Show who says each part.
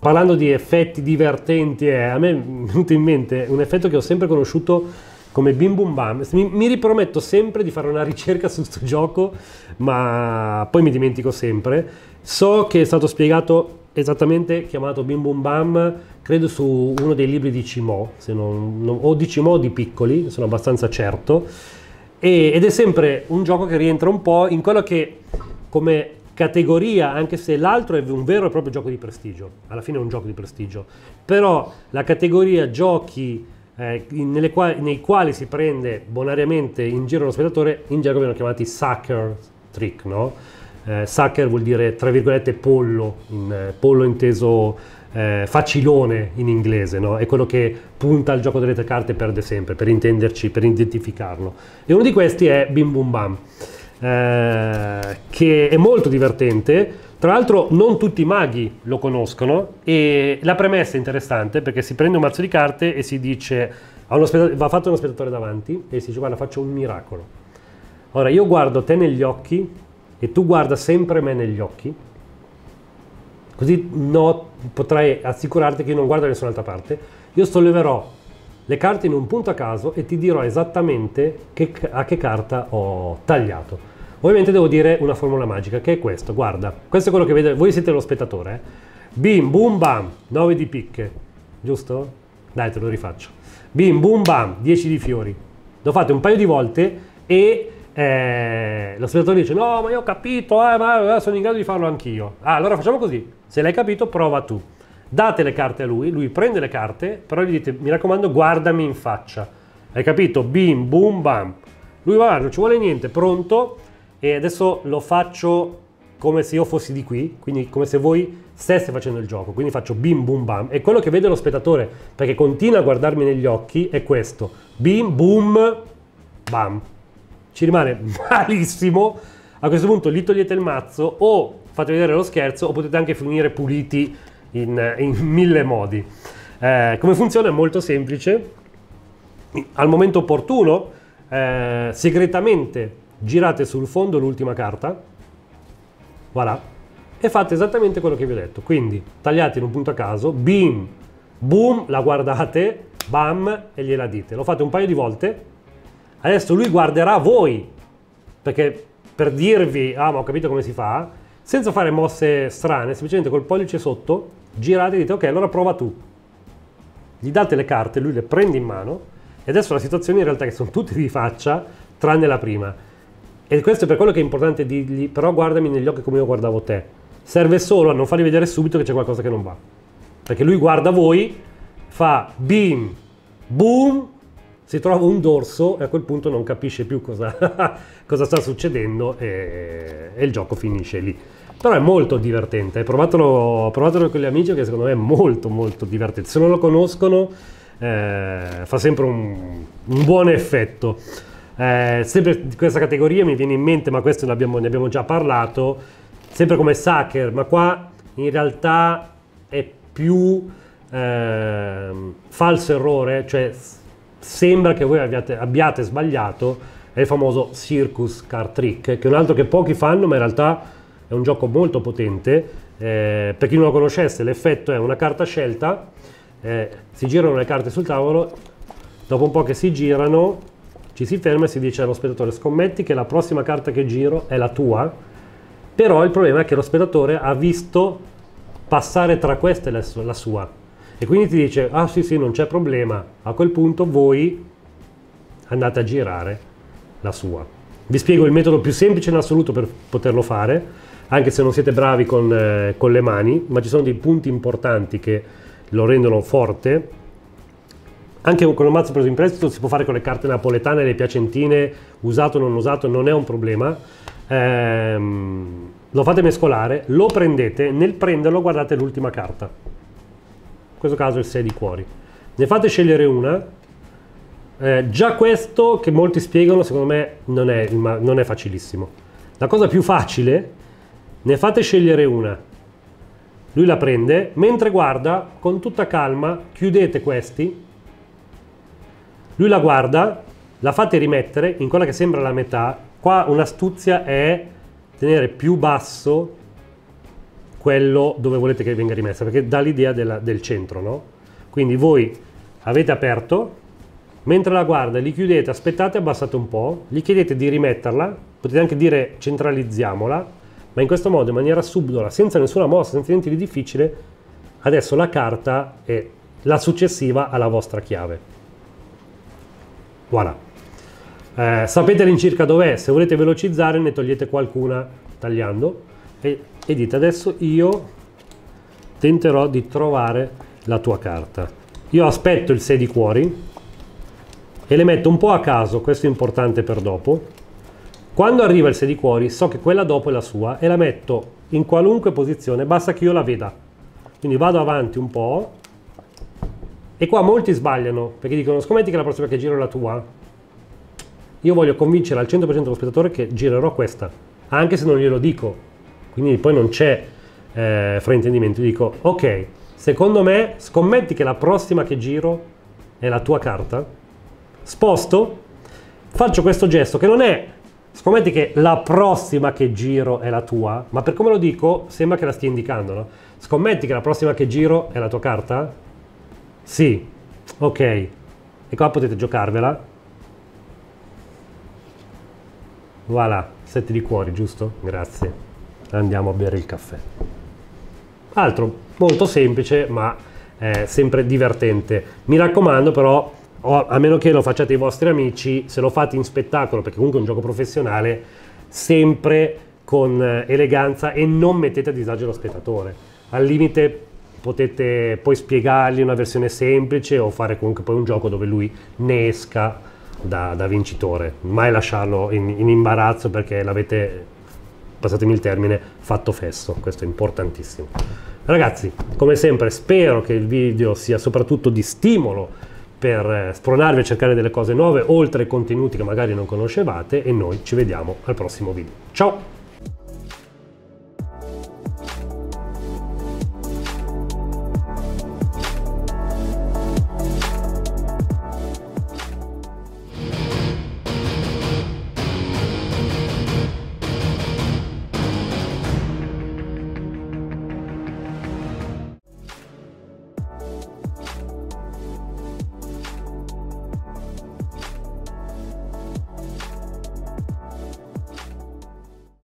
Speaker 1: Parlando di effetti divertenti, eh, a me è venuto in mente un effetto che ho sempre conosciuto come Bim Bum Bam. Mi, mi, riprometto sempre di fare una ricerca su questo gioco, ma poi mi dimentico sempre. So che è stato spiegato esattamente chiamato Bim Bum Bam, credo su uno dei libri di Cimò, non, non, o di Cimò o di Piccoli, sono abbastanza certo. E, ed è sempre un gioco che rientra un po' in quello che, come categoria, anche se l'altro è un vero e proprio gioco di prestigio, alla fine è un gioco di prestigio, però la categoria giochi eh, quali, nei quali si prende bonariamente in giro lo spettatore, in gergo vengono chiamati sucker trick, no? Eh, sucker vuol dire, tra virgolette, pollo, in, eh, pollo inteso eh, facilone in inglese, no? è quello che punta al gioco delle tre carte e perde sempre, per intenderci, per identificarlo. E uno di questi è Bim Bum Bam. Eh, che è molto divertente. Tra l'altro non tutti i maghi lo conoscono e la premessa è interessante perché si prende un mazzo di carte e si dice va fatto uno spettatore davanti e si dice guarda faccio un miracolo. Ora io guardo te negli occhi e tu guarda sempre me negli occhi così no, potrai assicurarti che io non guardo da nessun'altra parte. Io solleverò le carte in un punto a caso e ti dirò esattamente che, a che carta ho tagliato. Ovviamente devo dire una formula magica che è questa, guarda, questo è quello che vedete, voi siete lo spettatore, eh? bim bum bam, 9 di picche, giusto? Dai te lo rifaccio, bim bum bam, 10 di fiori, lo fate un paio di volte e eh, lo spettatore dice no ma io ho capito, eh, ma eh, sono in grado di farlo anch'io, ah, allora facciamo così, se l'hai capito prova tu date le carte a lui, lui prende le carte, però gli dite, mi raccomando, guardami in faccia. Hai capito? Bim, boom, bam. Lui va, non ci vuole niente, pronto. E adesso lo faccio come se io fossi di qui, quindi come se voi stesse facendo il gioco. Quindi faccio bim, boom, bam. E quello che vede lo spettatore, perché continua a guardarmi negli occhi, è questo. Bim, boom, bam. Ci rimane malissimo. A questo punto gli togliete il mazzo o fate vedere lo scherzo o potete anche finire puliti in, in mille modi. Eh, come funziona è molto semplice, al momento opportuno eh, segretamente girate sul fondo l'ultima carta, voilà, e fate esattamente quello che vi ho detto, quindi tagliate in un punto a caso, bim, boom, la guardate, bam e gliela dite, lo fate un paio di volte, adesso lui guarderà voi, perché per dirvi, ah ma ho capito come si fa, senza fare mosse strane, semplicemente col pollice sotto girate e dite ok allora prova tu. Gli date le carte, lui le prende in mano e adesso la situazione in realtà è che sono tutte di faccia tranne la prima. E questo è per quello che è importante dirgli però guardami negli occhi come io guardavo te. Serve solo a non fargli vedere subito che c'è qualcosa che non va. Perché lui guarda voi, fa bim, boom, si trova un dorso e a quel punto non capisce più cosa, cosa sta succedendo e, e il gioco finisce lì. Però è molto divertente, eh. provatelo, provatelo con gli amici che secondo me è molto molto divertente. Se non lo conoscono eh, fa sempre un, un buon effetto. Eh, sempre di questa categoria mi viene in mente, ma questo ne abbiamo, ne abbiamo già parlato, sempre come Sucker, ma qua in realtà è più eh, falso errore, cioè sembra che voi abbiate, abbiate sbagliato, è il famoso Circus Car Trick, che è un altro che pochi fanno, ma in realtà è un gioco molto potente, eh, per chi non lo conoscesse l'effetto è una carta scelta, eh, si girano le carte sul tavolo, dopo un po' che si girano ci si ferma e si dice allo spettatore scommetti che la prossima carta che giro è la tua, però il problema è che lo spettatore ha visto passare tra queste la, la sua e quindi ti dice ah sì sì non c'è problema, a quel punto voi andate a girare la sua. Vi spiego il metodo più semplice in assoluto per poterlo fare anche se non siete bravi con, eh, con le mani, ma ci sono dei punti importanti che lo rendono forte. Anche con un mazzo preso in prestito si può fare con le carte napoletane, le piacentine, usato o non usato, non è un problema. Ehm, lo fate mescolare, lo prendete, nel prenderlo guardate l'ultima carta. In questo caso il 6 di cuori. Ne fate scegliere una. Eh, già questo, che molti spiegano, secondo me non è, non è facilissimo. La cosa più facile ne fate scegliere una. Lui la prende, mentre guarda, con tutta calma, chiudete questi. Lui la guarda, la fate rimettere in quella che sembra la metà. Qua un'astuzia è tenere più basso quello dove volete che venga rimessa, perché dà l'idea del centro, no? Quindi voi avete aperto, mentre la guarda li chiudete, aspettate, abbassate un po', gli chiedete di rimetterla, potete anche dire centralizziamola, ma in questo modo, in maniera subdola, senza nessuna mossa, senza niente di difficile, adesso la carta è la successiva alla vostra chiave. Voilà. Eh, sapete all'incirca dov'è, se volete velocizzare ne togliete qualcuna tagliando e, e dite adesso io tenterò di trovare la tua carta. Io aspetto il 6 di cuori e le metto un po' a caso, questo è importante per dopo quando arriva il 6 di cuori so che quella dopo è la sua e la metto in qualunque posizione, basta che io la veda. Quindi vado avanti un po' e qua molti sbagliano perché dicono scommetti che la prossima che giro è la tua. Io voglio convincere al 100% lo spettatore che girerò questa, anche se non glielo dico. Quindi poi non c'è eh, fraintendimento, dico ok, secondo me scommetti che la prossima che giro è la tua carta. Sposto, faccio questo gesto che non è Scommetti che la prossima che giro è la tua, ma per come lo dico sembra che la stia indicando, no? Scommetti che la prossima che giro è la tua carta? Sì, ok. E qua potete giocarvela. Voilà, sette di cuori, giusto? Grazie. Andiamo a bere il caffè. Altro molto semplice, ma eh, sempre divertente. Mi raccomando però o a meno che lo facciate i vostri amici, se lo fate in spettacolo, perché comunque è un gioco professionale, sempre con eh, eleganza e non mettete a disagio lo spettatore. Al limite potete poi spiegargli una versione semplice o fare comunque poi un gioco dove lui ne esca da, da vincitore, mai lasciarlo in, in imbarazzo perché l'avete, passatemi il termine, fatto fesso, questo è importantissimo. Ragazzi, come sempre spero che il video sia soprattutto di stimolo per eh, spronarvi a cercare delle cose nuove, oltre ai contenuti che magari non conoscevate e noi ci vediamo al prossimo video. Ciao!